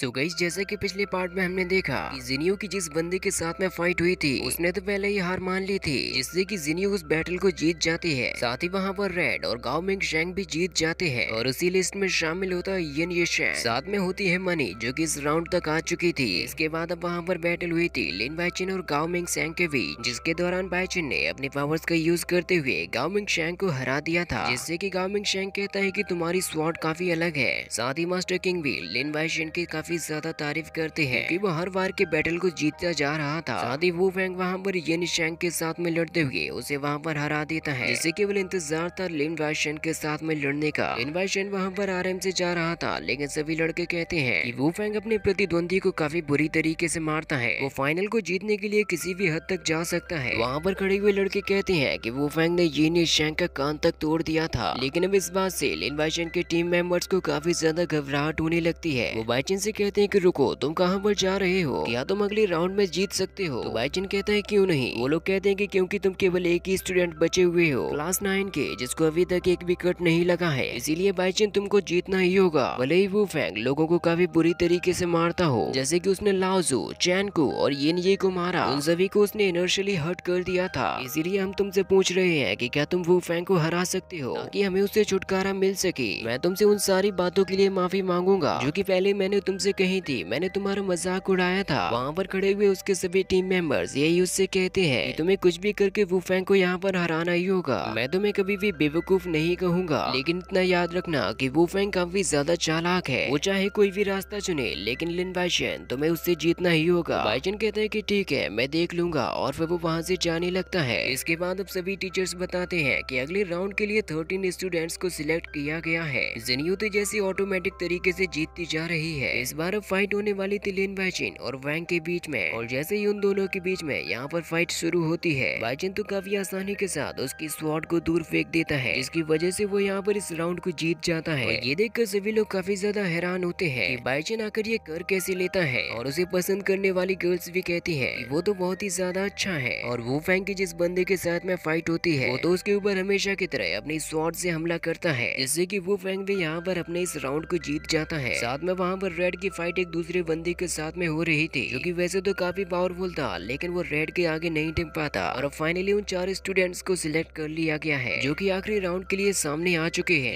सो गई जैसे कि पिछले पार्ट में हमने देखा कि जिनियो की जिस बंदे के साथ में फाइट हुई थी उसने तो पहले ही हार मान ली थी जिससे कि जिनियो उस बैटल को जीत जाती है साथ ही वहाँ पर रेड और गाँव में शैंग भी जीत जाते हैं और उसी लिस्ट में शामिल होता है यन ये शेंग। साथ में होती है मनी जो कि इस राउंड तक आ चुकी थी इसके बाद अब वहाँ पर बैटल हुई थी लिन बाइचिन और गाँव में शेंग के बीच जिसके दौरान बाइचिन ने अपने पावर्स का यूज करते हुए गाँव में शैंग को हरा दिया था जिससे की गाँव में शैंग कहता है की तुम्हारी स्वाड काफी अलग है साथ ही मास्टर किंग भी लिन बाइचिन के काफी काफी ज्यादा तारीफ करते हैं कि वो हर बार के बैटल को जीतता जा रहा था साथ ही वो फैंग वहाँ पर येन शेंग के साथ में लड़ते हुए उसे वहाँ पर हरा देता है जिससे केवल इंतजार था लिन वाइशन के साथ में लड़ने का लिन वाइशन वहाँ पर आराम से जा रहा था लेकिन सभी लड़के कहते हैं कि वो फैंग अपने प्रतिद्वंदी को काफी बुरी तरीके से मारता है वो फाइनल को जीतने के लिए किसी भी हद तक जा सकता है वहाँ पर खड़े हुए लड़के कहते हैं कि वो फैंग ने ये शेंग का कान तक तोड़ दिया था लेकिन अब इस बात से लिन वाइशन के टीम मेंबर्स को काफी ज्यादा घबराहट होने लगती है वो बाइचन से कहते हैं कि रुको तुम कहाँ पर जा रहे हो या तुम अगले राउंड में जीत सकते हो तो बाईचन कहता है क्यों नहीं वो लोग कहते हैं कि क्योंकि तुम केवल एक ही स्टूडेंट बचे हुए हो क्लास नाइन के जिसको अभी तक एक विकेट नहीं लगा है इसीलिए बाईचन तुमको जीतना ही होगा भले ही वो फैंग लोगों को काफी बुरी तरीके से मारता हो जैसे की उसने लाओजू चैन को और येन ये को मारा उन सभी को उसने इनर्शली हर्ट कर दिया था इसीलिए हम तुमसे पूछ रहे हैं की क्या तुम वो फैंग को हरा सकते हो की हमें उससे छुटकारा मिल सके मैं तुमसे उन सारी बातों के लिए माफी मांगूंगा जो की पहले मैंने तुमसे मुझसे कही थी मैंने तुम्हारा मजाक उड़ाया था वहाँ पर खड़े हुए उसके सभी टीम मेंबर्स यही उससे कहते हैं तुम्हें कुछ भी करके वो फैंक को यहाँ पर हराना ही होगा मैं तुम्हें कभी भी बेवकूफ नहीं कहूँगा लेकिन इतना याद रखना की वुफेंग काफी ज्यादा चालाक है वो चाहे कोई भी रास्ता चुने लेकिन लिन बाइशन तुम्हें उससे जीतना ही होगा बाइशन कहते हैं की ठीक है मैं देख लूंगा और फिर वो वहाँ से जाने लगता है इसके बाद अब सभी टीचर्स बताते हैं की अगले राउंड के लिए थर्टीन स्टूडेंट्स को सिलेक्ट किया गया है जिनयू तो जैसी ऑटोमेटिक तरीके से जीतती जा रही है इस बार फाइट होने वाली थी लिन बाइचिन और वैंग के बीच में और जैसे ही उन दोनों के बीच में यहाँ पर फाइट शुरू होती है बाइचिन तो काफी आसानी के साथ उसकी स्वाट को दूर फेंक देता है इसकी वजह से वो यहाँ पर इस राउंड को जीत जाता है ये देख सभी लोग काफी ज्यादा हैरान होते हैं बाइचिन आकर ये कर कैसे लेता है और उसे पसंद करने वाली गर्ल्स भी कहती है वो तो बहुत ही ज्यादा अच्छा है और वो फैंग की जिस बंदे के साथ में फाइट होती है वो तो उसके ऊपर हमेशा की तरह अपनी स्वाट से हमला करता है जिससे की वो फैंग भी यहाँ पर अपने इस राउंड को जीत जाता है साथ में वहाँ पर रेड की फाइट एक दूसरे बंदी के साथ में हो रही थी क्योंकि वैसे तो काफी पावरफुल था लेकिन वो रेड के आगे नहीं टिक पाता और फाइनली उन चार स्टूडेंट्स को सिलेक्ट कर लिया गया है जो की आखिरी राउंड के लिए सामने आ चुके हैं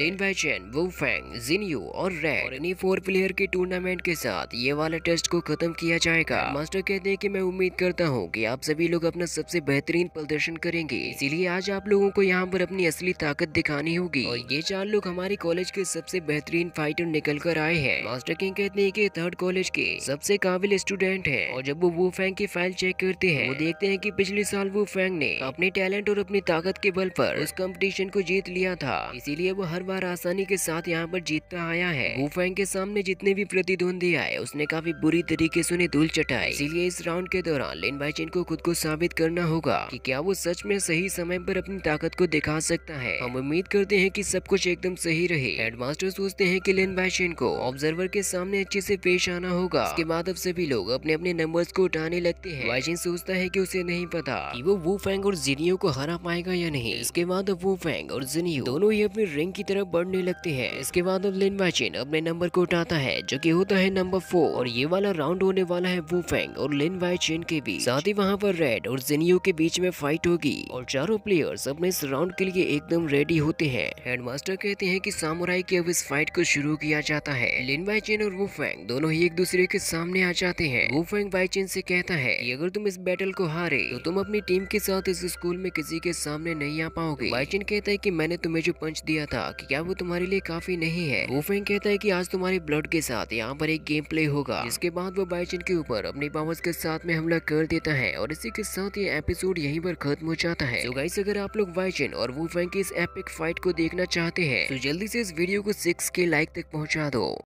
जिनयू और रेड इन्हीं फोर प्लेयर के टूर्नामेंट के साथ ये वाला टेस्ट को खत्म किया जाएगा मास्टर कहते हैं की मैं उम्मीद करता हूँ की आप सभी लोग अपना सबसे बेहतरीन प्रदर्शन करेंगे इसीलिए आज आप लोगों को यहाँ पर अपनी असली ताकत दिखानी होगी और ये चार लोग हमारे कॉलेज के सबसे बेहतरीन फाइटर निकल कर आए हैं मास्टर किंग कहते हैं कि के थर्ड कॉलेज के सबसे काबिल स्टूडेंट है और जब वो वो फैंग की फाइल चेक करते हैं वो देखते हैं की पिछले साल वो फैंग ने अपने टैलेंट और अपनी ताकत के बल पर उस कंपटीशन को जीत लिया था इसीलिए वो हर बार आसानी के साथ यहाँ पर जीतता आया है वो फैंग के सामने जितने भी प्रतिद्वंदी आए उसने काफी बुरी तरीके से उन्हें धूल चटाई इसीलिए इस राउंड के दौरान लिन बाइचिन को खुद को साबित करना होगा की क्या वो सच में सही समय पर अपनी ताकत को दिखा सकता है हम उम्मीद करते हैं की सब कुछ एकदम सही रहे हेडमास्टर सोचते हैं की लिन बाइचिन को ऑब्जर्वर के सामने अच्छे से पेश आना होगा इसके बाद अब सभी लोग अपने अपने नंबर्स को उठाने लगते हैं वाइजिन सोचता है कि उसे नहीं पता कि वो वो फैंग और जीनियो को हरा पाएगा या नहीं इसके बाद अब वो फैंग और जिनियो दोनों ही अपने रिंग की तरफ बढ़ने लगते हैं इसके बाद अब लिन वाइजिन अपने नंबर को उठाता है जो की होता है नंबर फोर और ये वाला राउंड होने वाला है वो फैंग और लिन वाइजिन के बीच साथ ही वहाँ पर रेड और जिनियो के बीच में फाइट होगी और चारों प्लेयर्स अपने इस राउंड के लिए एकदम रेडी होते हैं हेडमास्टर कहते हैं की सामुराई की अब इस फाइट को शुरू किया जाता है लिन वाइजिन और वो फैंग फैंग दोनों ही एक दूसरे के सामने आ जाते हैं वो बाई चेन से कहता है कि अगर तुम इस बैटल को हारे तो तुम अपनी टीम के साथ इस स्कूल में किसी के सामने नहीं आ पाओगे चेन कहता है की मैंने तुम्हें जो पंच दिया था क्या वो तुम्हारे लिए काफी नहीं है वो फैंग कहता है की आज तुम्हारे ब्लड के साथ यहाँ पर एक गेम प्ले होगा इसके बाद वो बाईचेन के ऊपर अपनी पावर्स के साथ में हमला कर देता है और इसी के साथ ये एपिसोड यहीं पर खत्म हो जाता है तो गाइस अगर आप लोग चेन और वो फैंग की इस एपिक फाइट को देखना चाहते हैं तो जल्दी से इस वीडियो को सिक्स के लाइक तक पहुंचा दो